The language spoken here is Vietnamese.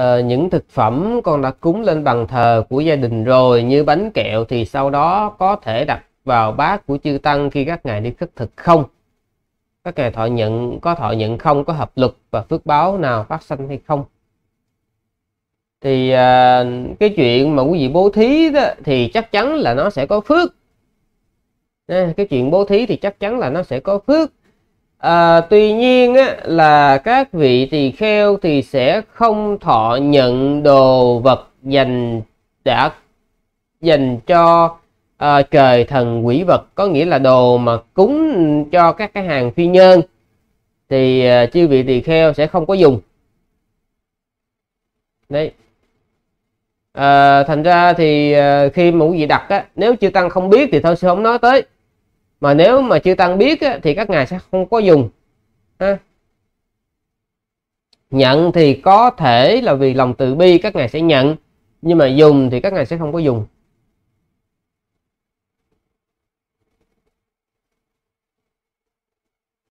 uh, những thực phẩm con đã cúng lên bàn thờ của gia đình rồi như bánh kẹo thì sau đó có thể đặt vào bát của chư tăng khi các ngài đi khất thực không các ngài thọ nhận có thọ nhận không có hợp lực và phước báo nào phát sinh hay không thì à, cái chuyện mà quý vị bố thí đó, thì chắc chắn là nó sẽ có phước cái chuyện bố thí thì chắc chắn là nó sẽ có phước À, tuy nhiên á, là các vị tỳ kheo thì sẽ không thọ nhận đồ vật dành đã dành cho à, trời thần quỷ vật có nghĩa là đồ mà cúng cho các cái hàng phi nhân thì à, chư vị tỳ kheo sẽ không có dùng đấy à, thành ra thì à, khi mũ vị đặt á, nếu chư tăng không biết thì thôi sẽ không nói tới mà nếu mà chưa tăng biết á, thì các ngài sẽ không có dùng ha. nhận thì có thể là vì lòng từ bi các ngài sẽ nhận nhưng mà dùng thì các ngài sẽ không có dùng